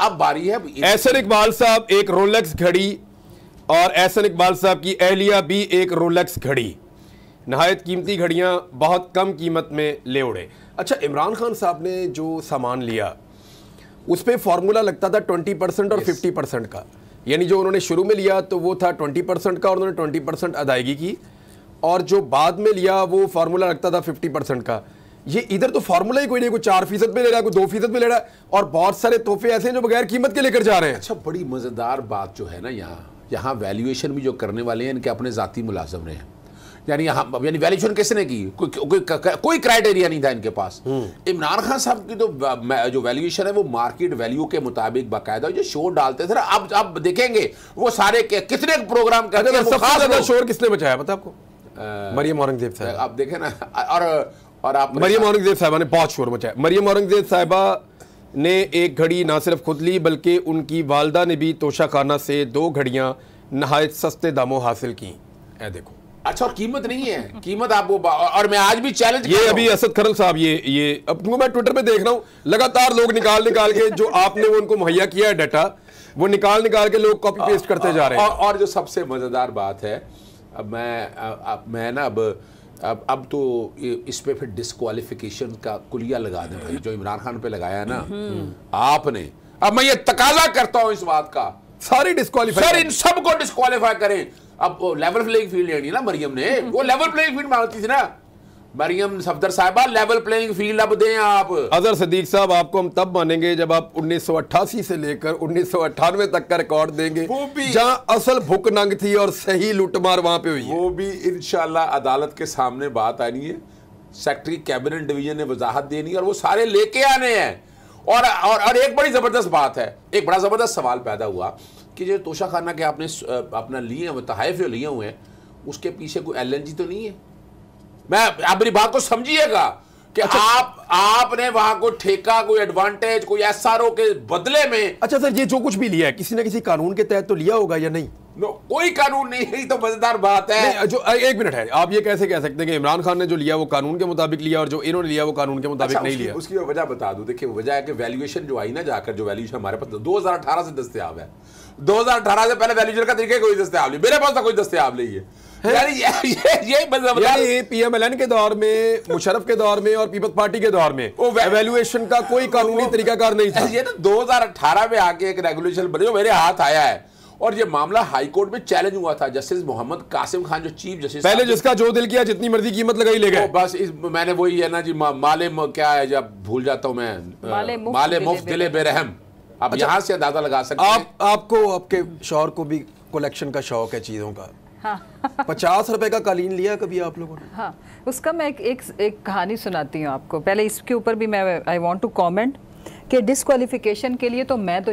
अब बारी है एहसन इकबाल साहब एक रोलेक्स घड़ी और एहसन इकबाल साहब की अहलिया भी एक रोलेक्स घड़ी नहायत कीमती घड़ियाँ बहुत कम कीमत में ले उड़े अच्छा इमरान खान साहब ने जो सामान लिया उस पर फार्मूला लगता था ट्वेंटी परसेंट और फिफ्टी परसेंट का यानी जो उन्होंने शुरू में लिया तो वो था ट्वेंटी परसेंट का और उन्होंने ट्वेंटी परसेंट अदायगी की और जो बाद में लिया वो फार्मूला लगता था फिफ्टी परसेंट का ये इधर तो फार्मूला ही कोई नहीं कोई चार फीसद में ले रहा है कोई दो फीसद में ले रहा है और बहुत सारे तोहफे ऐसे हैं जो बगैर कीमत के लेकर जा रहे हैं अच्छा बड़ी मज़ेदार बात जो है ना यहाँ यहाँ वैल्यूएशन भी जो करने वाले हैं इनके अपने ज़ाती मुलाजम रहे हैं यानी यहाँ यानी वैल्यूएशन किसने की कोई को, कोई क्राइटेरिया नहीं था इनके पास हम्म। इमरान खान साहब की तो जो वैल्यूएशन है वो मार्केट वैल्यू के मुताबिक बाकायदा जो शोर डालते थे अब अब देखेंगे वो सारे कितने प्रोग्राम अच्छा, करते थे शोर किसने बचाया बताओ आपको मरियम औरंगजेब साहब आप देखें ना और और आप मरियम औरंगजेब साहबा ने बहुत शोर मचाया मरियम औरंगजेब साहबा ने एक घड़ी ना सिर्फ खुद ली बल्कि उनकी वालदा ने भी तोशाखाना से दो घड़ियाँ नहायत सस्ते दामों हासिल की है देखो अच्छा और कीमत नहीं है कीमत आप वो और मैं आज भी चैलेंज ये अभी असद खरल साहब ये ये अब मैं ट्विटर पे देख रहा हूँ लगातार लोग निकाल निकाल के जो आपने वो उनको मुहैया किया है डाटा वो निकाल निकाल के लोग कॉपी पेस्ट करते आ, जा रहे हैं और, और जो सबसे मजेदार बात है अब मैं अब मैं ना अब अब अब तो इस पे फिर डिस्कालिफिकेशन का कुलिया लगा दे भाई जो इमरान खान पे लगाया ना हम्म। आपने अब मैं ये तकाजा करता हूं इस बात का सारी डिस्कालीफाई सर इन सबको डिस्कालीफाई करें अब लेवल प्लेइंग फील्ड लेनी ना मरियम ने हम्म। वो लेवल प्लेइंग फील्ड मांगती थी ना मरियम सफदर साहबा लेवल प्लेइंग फील्ड अब दें आप अजहर सदीक साहब आपको हम तब मानेंगे जब आप 1988 से लेकर उन्नीस तक का रिकॉर्ड देंगे वो भी जहां असल भुक नंग थी और सही लूटमार वहां पे हुई वो भी इन अदालत के सामने बात आनी है सेक्रेटरी कैबिनेट डिवीजन ने वजाहत देनी है और वो सारे लेके आने हैं और, और और एक बड़ी ज़बरदस्त बात है एक बड़ा ज़बरदस्त सवाल पैदा हुआ कि जो तोशाखाना के आपने अपना लिए हुए तहफ़ लिए हुए हैं उसके पीछे कोई एल तो नहीं है मैं अपनी बात को समझिएगा कि अच्छा, आप आपने वहां को ठेका कोई एडवांटेज कोई एसआरओ के बदले में अच्छा सर ये जो कुछ भी लिया है किसी ना किसी कानून के तहत तो लिया होगा या नहीं नो कोई कानून नहीं है तो मजेदार बात है जो एक मिनट है आप ये कैसे कह सकते हैं कि इमरान खान ने जो लिया वो कानून के मुताबिक लिया और जो इन्होंने लिया वो कानून के अच्छा, मुताबिक अच्छा, नहीं उसकी, लिया उसकी वजह बता दू देखिये वजह है कि वैल्यूएशन जो आई ना जाकर जो वैल्यूएशन हमारे पास 2018 से दस्तियाब है 2018 से पहले वैल्यूएशन का तरीके कोई दस्तियाब नहीं मेरे पास तो कोई दस्तियाब नहीं है मुशरफ के दौर में और पीपल्स पार्टी के दौर में वैल्यूएशन का कोई कानूनी तरीकाकार नहीं था ये ना तो दो हजार अठारह में आके एक रेगुलेशन बने जो मेरे हाथ आया है और ये मामला हाईकोर्ट में चैलेंज हुआ था जस्टिस मोहम्मद कासिम खान जो चीफ जस्टिस पहले जिसका जो दिल किया जितनी मर्जी कीमत लगाई ले गए बस इस मैंने वही है ना जी मा, माले म, क्या है जब भूल जाता हूं मैं माले मुफ्त दिले बेरहम आप अच्छा, यहाँ से अंदाजा लगा सकते आप आपको आपके शोहर को भी कलेक्शन का शौक है चीज़ों का हाँ। पचास रुपए का कालीन लिया कभी आप लोगों ने हाँ उसका मैं एक एक, एक कहानी सुनाती हूँ आपको पहले इसके ऊपर भी मैं आई वॉन्ट टू कॉमेंट कि डिसक्वालिफिकेशन के लिए तो मैं तो